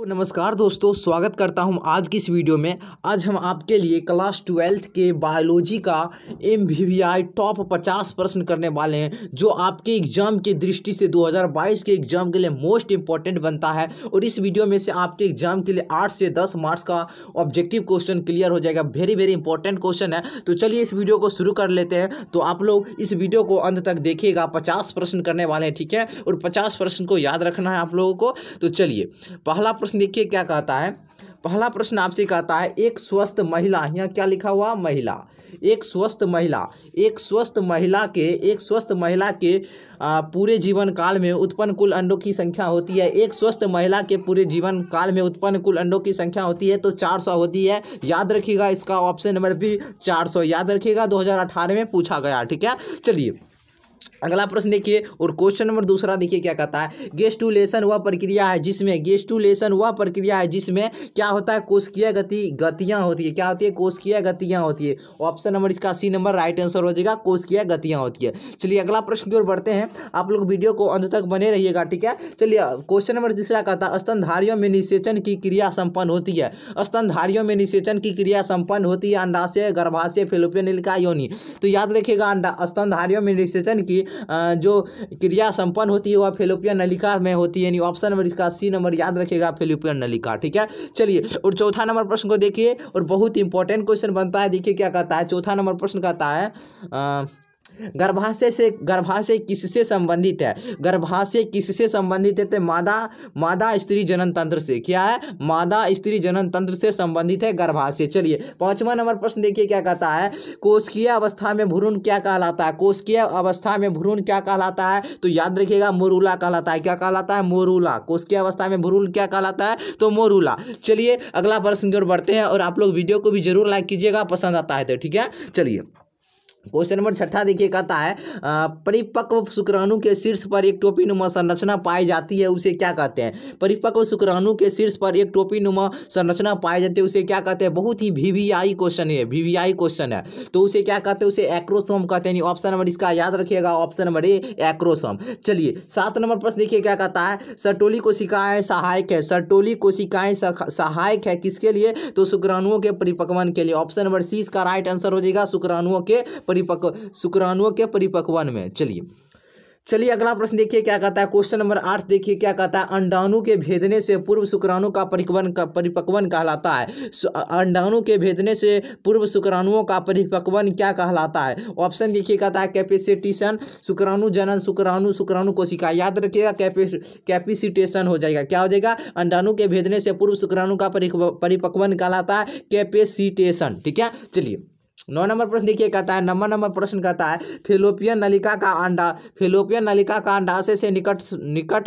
तो नमस्कार दोस्तों स्वागत करता हूं आज की इस वीडियो में आज हम आपके लिए क्लास ट्वेल्थ के बायोलॉजी का एम टॉप 50 प्रश्न करने वाले हैं जो आपके एग्जाम की दृष्टि से 2022 के एग्जाम के लिए मोस्ट इम्पॉर्टेंट बनता है और इस वीडियो में से आपके एग्जाम के लिए 8 से 10 मार्क्स का ऑब्जेक्टिव क्वेश्चन क्लियर हो जाएगा वेरी वेरी इंपॉर्टेंट क्वेश्चन है तो चलिए इस वीडियो को शुरू कर लेते हैं तो आप लोग इस वीडियो को अंत तक देखिएगा पचास प्रश्न करने वाले हैं ठीक है और पचास प्रश्न को याद रखना है आप लोगों को तो चलिए पहला प्रश्न देखिए क्या कहता है पहला प्रश्न आपसे कहता है एक स्वस्थ महिला यहाँ क्या लिखा हुआ महिला एक स्वस्थ महिला एक स्वस्थ महिला के एक स्वस्थ महिला के आ, पूरे जीवन काल में उत्पन्न कुल अंडों की संख्या होती है एक स्वस्थ महिला के पूरे जीवन काल में उत्पन्न कुल अंडों की संख्या होती है तो 400 होती है याद रखिएगा इसका ऑप्शन नंबर भी 400 याद रखिएगा 2018 में पूछा गया ठीक है चलिए अगला प्रश्न देखिए और क्वेश्चन नंबर दूसरा देखिए क्या कहता है गेस्टुलेशन वह प्रक्रिया है जिसमें गेस्टुलेशन वह प्रक्रिया है जिसमें क्या होता है कोशकीय गति गतियां होती है क्या होती है कोशकीय गतियां होती है ऑप्शन नंबर इसका सी नंबर राइट आंसर हो जाएगा कोशकीय गतियां होती है चलिए अगला प्रश्न की ओर बढ़ते हैं आप लोग वीडियो को अंत तक बने रहिएगा ठीक है चलिए क्वेश्चन नंबर तीसरा कहता है स्तनधारियों में निषेचन की क्रिया संपन्न होती है स्तनधारियों में निषेचन की क्रिया संपन्न होती है अंडाशय गर्भाशय फिलोपियन नलिका योनि तो याद रखिएगा अंडा स्तनधारियों में निषेचन की जो क्रिया संपन्न होती है वह फेलोपियन नलिका में होती है यानी ऑप्शन नंबर इसका सी नंबर याद रखेगा फेलोपियन नलिका ठीक है चलिए और चौथा नंबर प्रश्न को देखिए और बहुत इंपॉर्टेंट क्वेश्चन बनता है देखिए क्या कहता है चौथा नंबर प्रश्न कहता है आ, गर्भाशय से गर्भाशय किससे संबंधित है गर्भाशय किससे संबंधित है तो मादा मादा स्त्री जनन तंत्र से क्या है मादा स्त्री जनन तंत्र से संबंधित है गर्भाशय चलिए पांचवा नंबर प्रश्न देखिए क्या कहता है कोशकीय अवस्था में भ्रूण क्या कहलाता है कोशकीय अवस्था में भ्रूण क्या कहलाता है तो याद रखिएगा मोरूला कहलाता है क्या कहलाता है मोरूला कोशकीय अवस्था में भ्रूण क्या कहलाता है तो मोरूला चलिए अगला प्रश्न की ओर बढ़ते हैं और आप लोग वीडियो को भी जरूर लाइक कीजिएगा पसंद आता है तो ठीक है चलिए क्वेश्चन नंबर छठा देखिए कहता है परिपक्व शुक्राणु के शीर्ष पर एक टोपी नुमा संरचना पाई जाती है उसे क्या कहते हैं परिपक्व शुक्राणु के शीर्ष पर एक टोपी नुमा संरचना पाई जाती है उसे क्या कहते हैं बहुत ही आई क्वेश्चन है वीवीआई क्वेश्चन है तो उसे क्या कहते हैं उसे एक्रोसोम कहते हैं ऑप्शन नंबर इसका याद रखिएगा ऑप्शन नंबर ए एक्रोसोम चलिए सात नंबर प्रश्न देखिए क्या कहता है सरटोली कोशिकाएं सहायक है सरटोली कोशिकाएं सहायक है किसके लिए तो शुक्राणुओं के परिपक्वन के लिए ऑप्शन नंबर सी इसका राइट आंसर हो जाएगा शुक्राणुओं के परिपक्व शुक्राणुओं के परिपक्वन में चलिए चलिए अगला प्रश्न देखिए क्या कहता है क्वेश्चन नंबर आठ देखिए क्या कहता है अंडाणु के भेदने से पूर्व शुक्राणु का परिपक्वन का परिपक्वन कहलाता है अंडाणु के भेदने से पूर्व शुक्राणुओं का परिपक्वन क्या कहलाता है ऑप्शन देखिए कहता है कैपेसिटेशन शुक्राणु जनन शुक्राणु शुक्राणु कोशिका याद रखिएगा कैपेसिटेशन हो जाएगा क्या हो जाएगा अंडाणु के भेदने से पूर्व शुक्राणु का परिपक्वन कहलाता है कैपेसिटेशन ठीक है चलिए नौ नंबर प्रश्न देखिए कहता है नंबर नंबर प्रश्न कहता है फिलोपियन नलिका का अंडा फिलोपियन नलिका का अंडाशय से निकट निकट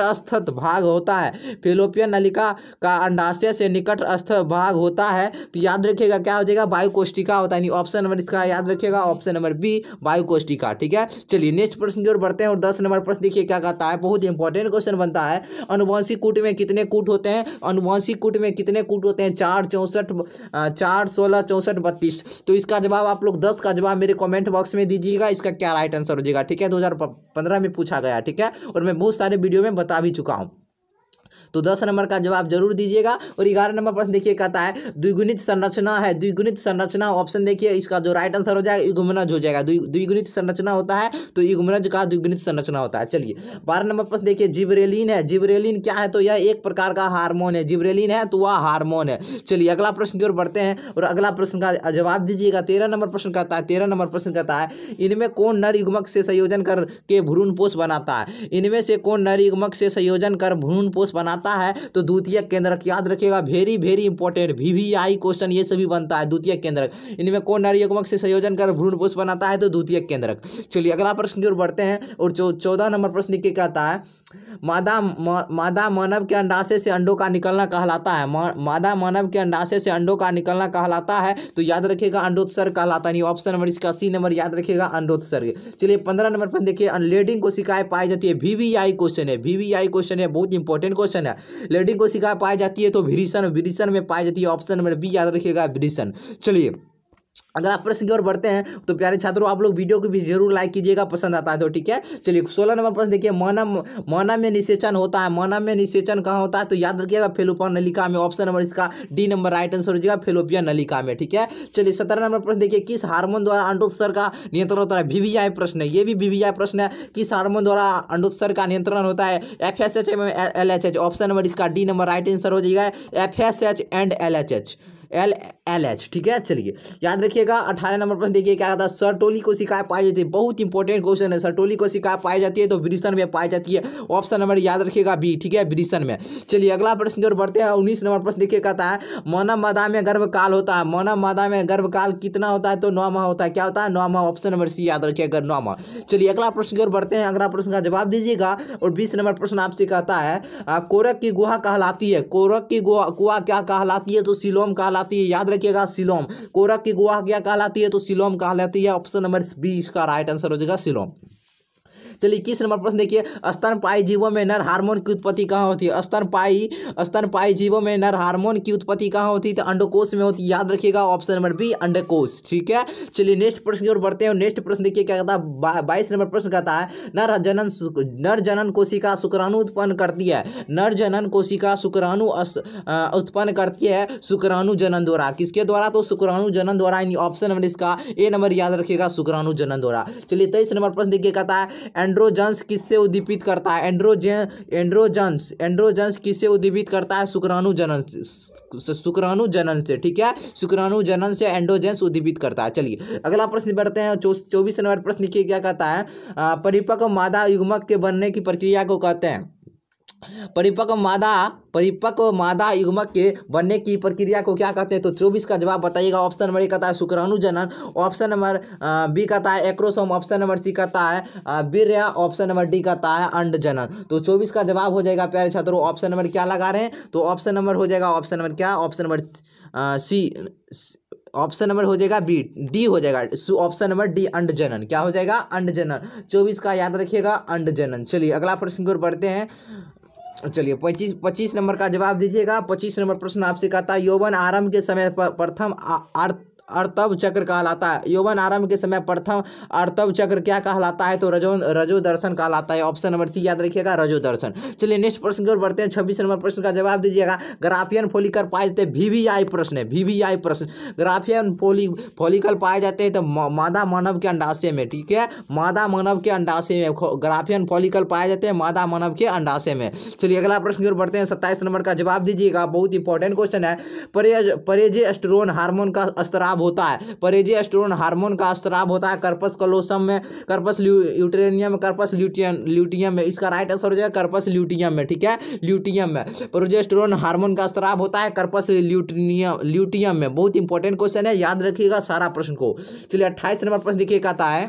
भाग होता है फिलोपियन नलिका का अंडाशय से निकट स्थ भाग होता है तो याद रखिएगा क्या हो जाएगा बायोकोष्टिका होता है ऑप्शन नंबर इसका याद रखिएगा ऑप्शन नंबर बी बायोकोष्टिका ठीक है चलिए नेक्स्ट प्रश्न की ओर बढ़ते हैं और दस नंबर प्रश्न देखिए क्या कहता है बहुत इंपॉर्टेंट क्वेश्चन बनता है अनुवंशिक कूट में कितने कूट होते हैं अनुवंशिक कूट में कितने कूट होते हैं चार चौंसठ चार सोलह चौंसठ बत्तीस तो इसका जवाब आप लोग दस का जवाब मेरे कमेंट बॉक्स में दीजिएगा इसका क्या राइट आंसर हो जाएगा ठीक है 2015 में पूछा गया ठीक है और मैं बहुत सारे वीडियो में बता भी चुका हूँ तो दस नंबर का जवाब जरूर दीजिएगा और ग्यारह नंबर प्रश्न देखिए कहता है द्विगुणित संरचना है द्विगुणित संरचना ऑप्शन देखिए इसका जो राइट आंसर हो जाएगा युगमनज हो जाएगा द्विगुणित संरचना होता है तो युगमनज का द्विगुणित संरचना होता है चलिए बारह नंबर प्रश्न देखिए जिब्रेलिन है जिब्रेलिन क्या है तो यह एक प्रकार का हार्मोन है जिब्रेलिन है तो वह हार्मोन है चलिए अगला प्रश्न की ओर बढ़ते हैं और अगला प्रश्न का जवाब दीजिएगा तेरह नंबर प्रश्न कहता है तेरह नंबर प्रश्न कहता है इनमें कौन नर युग्मक से संयोजन करके भ्रूण बनाता है इनमें से कौन नर युग्मक से संयोजन कर भ्रूण बनाता आता है तो द्वितीय केंद्रक याद रखिएगा very very important VVI question ये सभी बनता है द्वितीय केंद्रक इनमें कौन नारियमक से संयोजन कर भ्रूण पुष्प बनाता है तो द्वितीय केंद्रक चलिए अगला प्रश्न की ओर बढ़ते हैं और चौदह नंबर प्रश्न के कहता है मादा मादा मानव के अंडाशय से अंडों का निकलना कहलाता है मादा मानव के अंडाशय से अंडों का निकलना कहलाता है तो याद रखिएगा अंडोत्सर्ग कहलाता नहीं ऑप्शन नंबर इसका सी नंबर याद रखिएगा अंडोत्सर्ग चलिए पंद्रह नंबर पर देखिए अनलेडिंग कोशिकाएं पाई जाती है वीवीआई क्वेश्चन है वीवीआई क्वेश्चन है बहुत इंपॉर्टेंट क्वेश्चन है है लेडी कोशिका पाई जाती है तो भीरिसन भीरिसन में पाई जाती है ऑप्शन नंबर बी याद रखिएगा भीरिसन चलिए अगर आप प्रश्न की ओर बढ़ते हैं तो प्यारे छात्रों आप लोग वीडियो को भी जरूर लाइक कीजिएगा पसंद आता है तो ठीक है चलिए सोलह नंबर प्रश्न देखिए मौना मौना में निषेचन होता है मौना में निषेचन कहाँ होता है तो याद रखिएगा फेलोपन नलिका में ऑप्शन नंबर इसका डी नंबर राइट आंसर हो जाएगा फेलोपिया नलिका में ठीक है चलिए सत्रह नंबर प्रश्न देखिए किस हारमोन द्वारा अंडोत्सर का नियंत्रण होता है वीवीआई प्रश्न है ये भी वीवीआई प्रश्न है किस हारमोन द्वारा अंडोत्सर का नियंत्रण होता है F S H M L H H option number इसका डी नंबर राइट आंसर हो जाएगा F S H and L H H L L H ठीक है चलिए याद रखिएगा अठारह नंबर प्रश्न देखिए क्या कहता है सरटोली को शिकायत पाई जाती है बहुत इंपॉर्टेंट क्वेश्चन है सरटोली को शिकायत पाई जाती है तो ब्रिशन में पाई जाती है ऑप्शन नंबर याद रखिएगा बी ठीक है ब्रिशन में चलिए अगला प्रश्न की ओर बढ़ते हैं उन्नीस नंबर प्रश्न देखिए कहता है मौनम मादा में गर्भकाल होता है मौनम मादा में गर्भकाल कितना होता है तो नौ माह होता है क्या होता है नौ माह ऑप्शन नंबर सी याद रखिएगा नौ माह चलिए अगला प्रश्न की ओर बढ़ते हैं अगला प्रश्न का जवाब दीजिएगा और बीस नंबर प्रश्न आपसे कहता है कोरक की गुहा कहलाती है कोरक की गुहा कुआ क्या कहलाती है तो सिलोम कहलाती कहलाती है याद रखिएगा सिलोम कोरक की गुहा क्या कहलाती है तो सिलोम कहलाती है ऑप्शन नंबर बी इसका राइट आंसर हो जाएगा सिलोम चलिए किस नंबर प्रश्न देखिए स्तनपाई जीवों में नर हार्मोन की उत्पत्ति कहाँ होती है स्तनपाई स्तनपाई जीवों में नर हार्मोन की उत्पत्ति कहाँ होती है तो अंडकोश में होती याद रखिएगा ऑप्शन नंबर बी अंडकोश ठीक है चलिए नेक्स्ट प्रश्न की ओर बढ़ते हैं नेक्स्ट प्रश्न देखिए क्या कहता है बाईस नंबर प्रश्न कहता है नर जनन नर जनन कोशिका शुक्राणु उत्पन्न करती है नर जनन कोशिका शुक्राणु उत्पन्न करती है शुक्राणु जनन द्वारा किसके द्वारा तो शुक्राणु जनन द्वारा ऑप्शन नंबर इसका ए नंबर याद रखिएगा शुक्राणु जनन द्वारा चलिए तेईस नंबर प्रश्न देखिए कहता है एंड्रोजेंस किससे उद्दीपित करता है एंड्रोजे एंड्रोजन्स एंड्रोजन्स किससे उद्दीपित करता है शुक्राणु जनन शुक्राणु जनन से ठीक है शुक्राणु जनन से एंड्रोजेंस उद्दीपित करता है चलिए अगला प्रश्न बढ़ते हैं चौबीस नंबर प्रश्न लिखिए क्या कहता है परिपक्व मादा युग्मक के बनने की प्रक्रिया को कहते हैं परिपक्व मादा परिपक्व मादा युग्मक के बनने की प्रक्रिया को क्या कहते हैं तो चौबीस का जवाब बताइएगा ऑप्शन नंबर ए कहता है शुक्राणु जनन ऑप्शन नंबर बी कहता है एक्रोसोम ऑप्शन नंबर सी कहता है वीर ऑप्शन नंबर डी कहता है अंड जनन तो चौबीस का जवाब हो जाएगा प्यारे छात्रों ऑप्शन नंबर क्या लगा रहे हैं तो ऑप्शन नंबर हो जाएगा ऑप्शन नंबर क्या option number C option number हो जाएगा बी डी हो जाएगा ऑप्शन नंबर डी अंड जनन क्या हो जाएगा अंड जनन चौबीस का याद रखिएगा अंड जनन चलिए अगला प्रश्न की ओर बढ़ते हैं चलिए पच्चीस पच्चीस नंबर का जवाब दीजिएगा पच्चीस नंबर प्रश्न आपसे कहता है यौवन आरंभ के समय प्रथम आर्थ अर्तव चक्र कहलाता है यौवन आरंभ के समय प्रथम अर्तव चक्र क्या कहलाता है तो रजो रजो दर्शन कहलाता है ऑप्शन नंबर सी याद रखिएगा रजो दर्शन चलिए नेक्स्ट प्रश्न की ओर बढ़ते हैं छब्बीस नंबर प्रश्न का जवाब दीजिएगा ग्राफियन फोलिकल पाए जाते हैं वीवीआई प्रश्न है वीवीआई प्रश्न ग्राफियन फोली फोलिकल पाए जाते हैं तो मादा मानव के अंडाशय में ठीक है मादा मानव के अंडाशय में ग्राफियन फोलिकल पाए जाते हैं मादा मानव के अंडाशय में चलिए अगला प्रश्न की ओर बढ़ते हैं सत्ताईस नंबर का जवाब दीजिएगा बहुत इंपॉर्टेंट क्वेश्चन है परेज परेजे हार्मोन का स्तराव स्त्राव होता है परेजियस्टोन हार्मोन का स्त्राव होता है कर्पस कलोसम में कर्पस यूटेनियम में कर्पस ल्यूटियम ल्यूटियम में इसका राइट आंसर हो जाएगा कर्पस ल्यूटियम में ठीक है ल्यूटियम में प्रोजेस्टोन हार्मोन का स्त्राव होता है कर्पस ल्यूटनियम ल्यूटियम में बहुत इंपॉर्टेंट क्वेश्चन है याद रखिएगा सारा प्रश्न को चलिए अट्ठाईस नंबर प्रश्न देखिए कहता है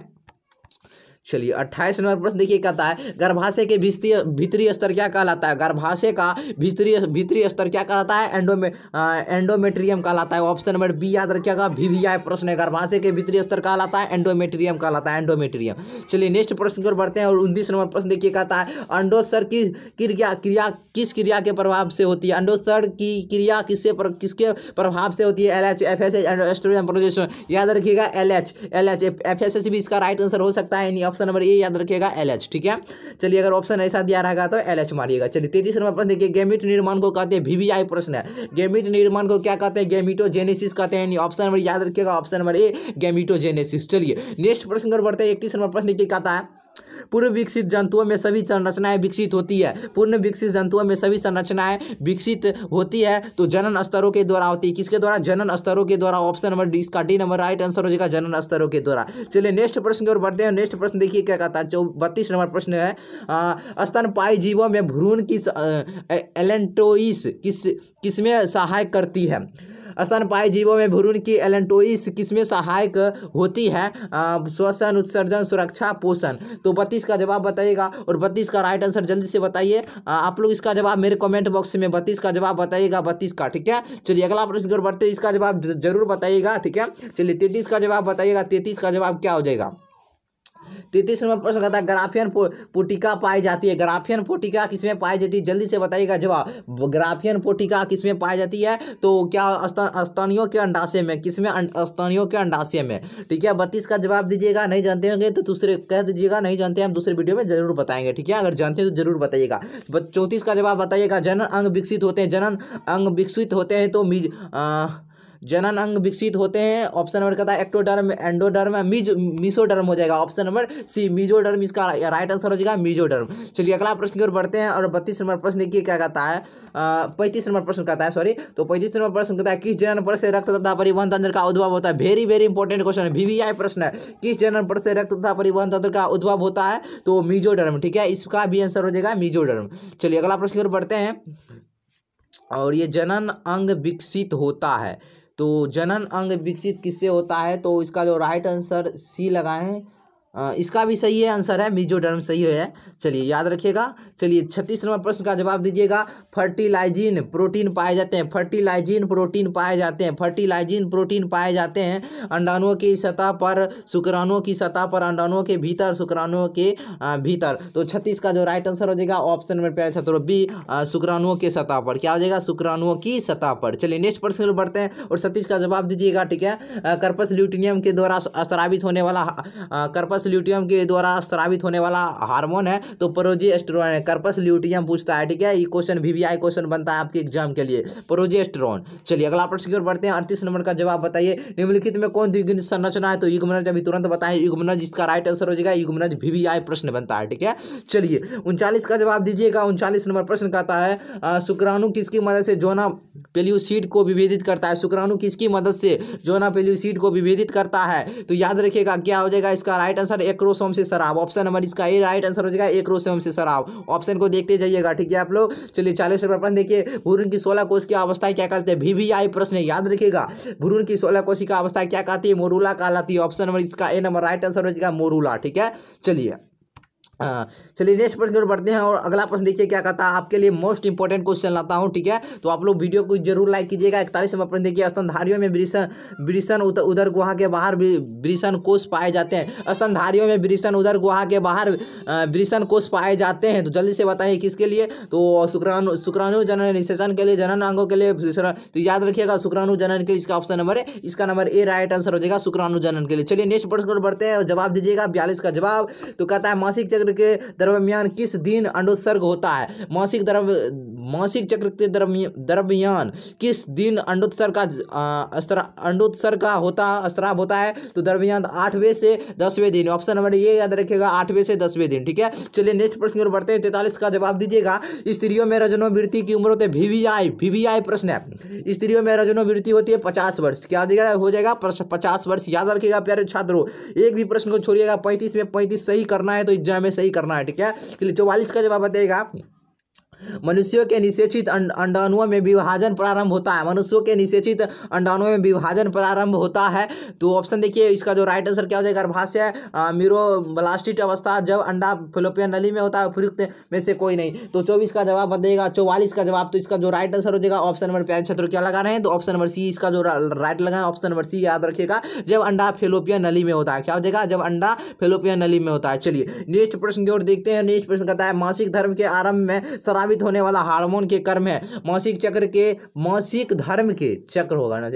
चलिए अट्ठाईस नंबर प्रश्न देखिए कहता है गर्भाशय के भिस्तीय भीतरी स्तर क्या कहलाता है गर्भाशय का भीतरी भीतरी स्तर क्या कहलाता है एंडोमे एंडोमेट्रियम कहलाता है ऑप्शन नंबर बी याद रखिएगा वीवीआई प्रश्न है गर्भाशय के भीतरी स्तर कहलाता है एंडोमेट्रियम कहलाता है एंडोमेट्रियम चलिए नेक्स्ट प्रश्न की बढ़ते हैं और उन्तीस नंबर प्रश्न देखिए कहता है अंडोत्सर की क्रिया क्रिया किस क्रिया के प्रभाव से होती है अंडोत्सर की क्रिया किससे किसके प्रभाव से होती है L H F S H and याद रखिएगा L H L H F S H भी इसका राइट आंसर हो सकता है ऑप्शन नंबर ए याद रखिएगा एल ठीक है चलिए अगर ऑप्शन ऐसा दिया रहेगा तो एल मारिएगा चलिए तेतीस नंबर प्रश्न देखिए गेमिट निर्माण को कहते हैं वीवीआई प्रश्न है गेमिट निर्माण को क्या कहते हैं गेमिटोजेनेसिस कहते हैं ऑप्शन नंबर याद रखिएगा ऑप्शन नंबर ए गेमिटोजेनेसिस चलिए नेक्स्ट प्रश्न अगर बढ़ते हैं इकतीस नंबर प्रश्न देखिए कहता है पूर्व विकसित जंतुओं में सभी संरचनाएं विकसित होती है पूर्ण विकसित जंतुओं में सभी संरचनाएं विकसित होती है तो जनन स्तरों के द्वारा होती है किसके द्वारा जनन स्तरों के द्वारा ऑप्शन नंबर डी इसका डी नंबर राइट आंसर हो जाएगा जनन स्तरों के द्वारा चलिए नेक्स्ट प्रश्न की ओर बढ़ते हैं नेक्स्ट प्रश्न देखिए क्या कहता है जो बत्तीस नंबर प्रश्न है स्तनपाई जीवों में भ्रूण की एलेंटोइस किस किसमें सहायक करती है स्तनपायी जीवों में भ्रूण की एलेंटोइस किसमें सहायक होती है श्वसन उत्सर्जन सुरक्षा पोषण तो बत्तीस का जवाब बताइएगा और बत्तीस का राइट आंसर जल्दी से बताइए आप लोग इसका जवाब मेरे कमेंट बॉक्स में बत्तीस का जवाब बताइएगा बत्तीस का ठीक है चलिए अगला प्रश्न की ओर बढ़ते इसका जवाब जरूर बताइएगा ठीक है चलिए तैतीस का जवाब बताइएगा तैतीस का जवाब क्या हो जाएगा तैतीस नंबर प्रश्न कहता है ग्राफियन पोटिका पाई जाती है ग्राफियन पोटिका किसमें पाई जाती है जल्दी से बताइएगा जवाब ग्राफियन पोटिका किसमें पाई जाती है तो क्या स्तनियों के अंडाशय में किसमें अं-, स्तनियों के अंडाशय में ठीक है बत्तीस का जवाब दीजिएगा नहीं जानते होंगे तो दूसरे कह दीजिएगा नहीं जानते हम दूसरे वीडियो में जरूर बताएंगे ठीक है अगर जानते हैं तो जरूर बताइएगा चौंतीस का जवाब बताइएगा जनन अंग विकसित होते हैं जनन अंग विकसित होते हैं तो जनन अंग विकसित होते हैं ऑप्शन नंबर कहता है एक्टोडर्म एंडोडर्म मिज मिसोडर्म हो जाएगा ऑप्शन नंबर सी मिजोडर्म इसका राइट आंसर हो जाएगा मिजोडर्म चलिए अगला प्रश्न की ओर बढ़ते हैं और बत्तीस नंबर प्रश्न देखिए क्या कहता है पैंतीस नंबर प्रश्न कहता है सॉरी तो पैंतीस नंबर प्रश्न कहता है किस जनन पर से रक्त तथा परिवहन तंत्र का उद्भव होता है वेरी वेरी इंपॉर्टेंट क्वेश्चन है वीवीआई प्रश्न है किस जनन पर से रक्त तथा परिवहन तंत्र का उद्भव होता है तो मिजोडर्म ठीक है इसका भी आंसर हो जाएगा मिजोडर्म चलिए अगला प्रश्न की ओर बढ़ते हैं और ये जनन अंग विकसित होता है तो जनन अंग विकसित किससे होता है तो इसका जो राइट आंसर सी लगाएं इसका भी सही है आंसर है मिजोडर्म सही है चलिए याद रखिएगा चलिए छत्तीस नंबर प्रश्न का जवाब दीजिएगा फर्टिलाइजिन प्रोटीन पाए जाते हैं फर्टिलाइजिन प्रोटीन पाए जाते हैं फर्टिलाइजिन प्रोटीन पाए जाते हैं अंडाणुओं की सतह पर शुक्राणुओं की सतह पर अंडाणुओं के भीतर शुक्राणुओं के भीतर तो छत्तीस का जो राइट आंसर हो जाएगा ऑप्शन नंबर प्यारे छात्रों बी शुक्राणुओं के सतह पर क्या हो जाएगा शुक्राणुओं की सतह पर चलिए नेक्स्ट प्रश्न बढ़ते हैं और छत्तीस का जवाब दीजिएगा ठीक है कर्पस ल्यूटिनियम के द्वारा स्त्रावित होने वाला कर्पस कर्पस ल्यूटियम के द्वारा स्त्रावित होने वाला हार्मोन है तो प्रोजी एस्ट्रोन कर्पस ल्यूटियम पूछता है ठीक है ये क्वेश्चन वीवीआई क्वेश्चन बनता है आपके एग्जाम के लिए प्रोजेस्ट्रॉन चलिए अगला प्रश्न की ओर बढ़ते हैं अड़तीस नंबर का जवाब बताइए निम्नलिखित में कौन द्विगुणित संरचना है तो युगमनज अभी तुरंत बताए युगमनज इसका राइट आंसर हो जाएगा युगमनज वीवीआई प्रश्न बनता है ठीक है चलिए उनचालीस का जवाब दीजिएगा उनचालीस नंबर प्रश्न कहता है शुक्राणु किसकी मदद से जोना पेल्यूसीड को विभेदित करता है शुक्राणु किसकी मदद से जोना पेल्यूसीड को विभेदित करता है तो याद रखिएगा क्या हो जाएगा इसका राइट आंसर आंसर एक एक्रोसोम से शराब ऑप्शन नंबर इसका ए राइट आंसर हो जाएगा एक एक्रोसोम से शराब ऑप्शन को देखते जाइएगा ठीक है आप लोग चलिए चालीस नंबर प्रश्न देखिए भ्रूण की सोलह कोश की अवस्था क्या कहते हैं वीवीआई प्रश्न याद रखिएगा भ्रूण की सोलह कोशिका अवस्था क्या कहती है मोरूला कहलाती है ऑप्शन नंबर इसका ए नंबर राइट आंसर हो जाएगा मोरूला ठीक है चलिए हाँ। चलिए नेक्स्ट प्रश्न की ओर बढ़ते हैं और अगला प्रश्न देखिए क्या कहता है आपके लिए मोस्ट इंपॉर्टेंट क्वेश्चन लाता हूँ ठीक है तो आप लोग वीडियो को जरूर लाइक कीजिएगा इकतालीस नंबर प्रश्न देखिए स्तनधारियों में ब्रिशन ब्रिशन उधर गुहा के बाहर ब्रिशन कोष पाए जाते हैं स्तनधारियों में ब्रिशन उधर गुहा के बाहर ब्रिशन कोष पाए जाते हैं तो जल्दी से बताइए किसके लिए तो शुक्राणु शुक्राणु जनन निषेचन के लिए जनन अंगों के लिए तो याद रखिएगा शुक्राणु जनन के लिए इसका ऑप्शन नंबर है इसका नंबर ए राइट आंसर हो जाएगा शुक्राणु जनन के लिए चलिए नेक्स्ट प्रश्न ओर बढ़ते हैं जवाब दीजिएगा बयालीस का जवाब तो कहता है मासिक चक्र चक्र के दरमियान किस दिन अंडोत्सर्ग होता है मासिक द्रव मासिक चक्र के दरमियान किस दिन अंडोत्सर्ग का अंडोत्सर्ग का होता स्त्राव होता है तो दरमियान आठवें से दसवें दिन ऑप्शन नंबर ये याद रखेगा आठवें से दसवें दिन ठीक है चलिए नेक्स्ट प्रश्न की ओर बढ़ते हैं तैतालीस का जवाब दीजिएगा स्त्रियों में रजनोवृत्ति की उम्र होती है वीवीआई वीवीआई प्रश्न है स्त्रियों में रजनोवृत्ति होती है पचास वर्ष क्या हो जाएगा पचास वर्ष याद रखेगा प्यारे छात्रों एक भी प्रश्न को छोड़िएगा पैंतीस में पैंतीस सही करना है तो एग्जाम में सही करना है ठीक है चलिए चौवालीस का जवाब बताइएगा आप मनुष्यों के निषेचित अं-, अंडाणुओं में विभाजन प्रारंभ होता है मनुष्यों के निषेचित अंडाणुओं में विभाजन प्रारंभ होता है तो ऑप्शन देखिए इसका जो राइट आंसर क्या हो जाएगा गर्भाशय म्यूरोब्लास्टिक अवस्था जब अंडा फिलोपियन नली में होता है उपयुक्त में से कोई नहीं तो चौबीस का जवाब बताइएगा चौवालीस का जवाब तो इसका जो राइट आंसर हो जाएगा ऑप्शन नंबर प्यारे छत्र क्या लगा रहे हैं तो ऑप्शन नंबर सी इसका जो राइट लगा ऑप्शन नंबर सी याद रखिएगा जब अंडा फेलोपियन नली में होता है क्या हो जाएगा जब अंडा फेलोपियन नली में होता है चलिए नेक्स्ट प्रश्न की ओर देखते हैं नेक्स्ट प्रश्न कहता है मासिक धर्म के आरंभ में शराब प्रभावित होने वाला हार्मोन के कर्म है मासिक चक्र के मासिक धर्म के चक्र होगा ना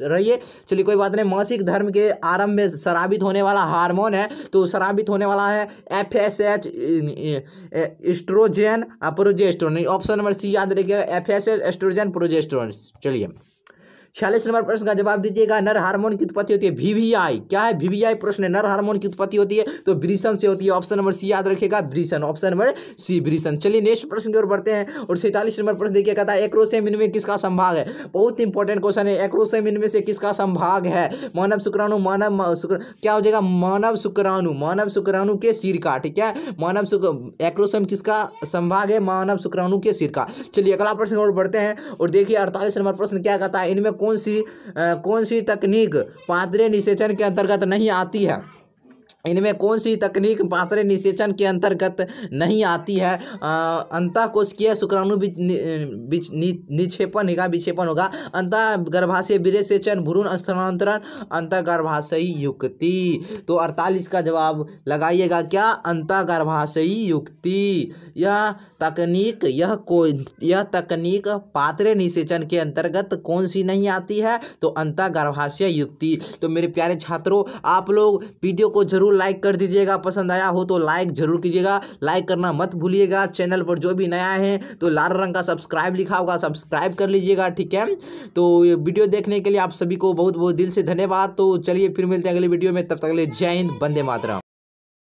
रहिए चलिए कोई बात नहीं मासिक धर्म के आरंभ में शराबित होने वाला हार्मोन है तो शराबित होने वाला है F S H estrogen progesterone option number C याद रखिएगा F S H estrogen progesterone चलिए छियालीस नंबर प्रश्न का जवाब दीजिएगा नर हार्मोन की उत्पत्ति होती है वीवीआई क्या है वीवीआई प्रश्न नर हार्मोन की उत्पत्ति होती है तो ब्रिसन से होती है ऑप्शन नंबर सी याद रखेगा ब्रिसन ऑप्शन नंबर सी ब्रिसन चलिए नेक्स्ट प्रश्न की ओर बढ़ते हैं और सैंतालीस नंबर प्रश्न देखिए कहता है एक्रोसेम इनमें किसका संभाग है बहुत इंपॉर्टेंट क्वेश्चन है एक्रोसेम इनमें से किसका संभाग है मानव शुक्राणु मानव क्या हो जाएगा मानव शुक्राणु मानव शुक्राणु के सिर का ठीक है मानव एक्रोसेम किसका संभाग है मानव शुक्राणु के सिर का चलिए अगला प्रश्न और बढ़ते हैं और देखिए अड़तालीस नंबर प्रश्न क्या कहता है इनमें कौन सी कौन सी तकनीक पादरे निषेचन के अंतर्गत नहीं आती है इनमें कौन सी तकनीक पात्र निषेचन के अंतर्गत नहीं आती है अंतःकोशिकीय शुक्राणु निक्षेपण होगा विक्षेपण होगा अंत गर्भाशय विरेचन भ्रूण स्थानांतरण गर्भाशयी युक्ति तो अड़तालीस का जवाब लगाइएगा क्या गर्भाशयी युक्ति यह तकनीक यह को यह तकनीक पात्र निषेचन के अंतर्गत कौन सी नहीं आती है तो गर्भाशय युक्ति तो मेरे प्यारे छात्रों आप लोग वीडियो को जरूर लाइक कर दीजिएगा पसंद आया हो तो लाइक जरूर कीजिएगा लाइक करना मत भूलिएगा चैनल पर जो भी नया है तो लाल रंग का सब्सक्राइब लिखा होगा सब्सक्राइब कर लीजिएगा ठीक है तो वीडियो देखने के लिए आप सभी को बहुत बहुत दिल से धन्यवाद तो चलिए फिर मिलते हैं अगले वीडियो में तब तक अगले जय हिंद बंदे मातरम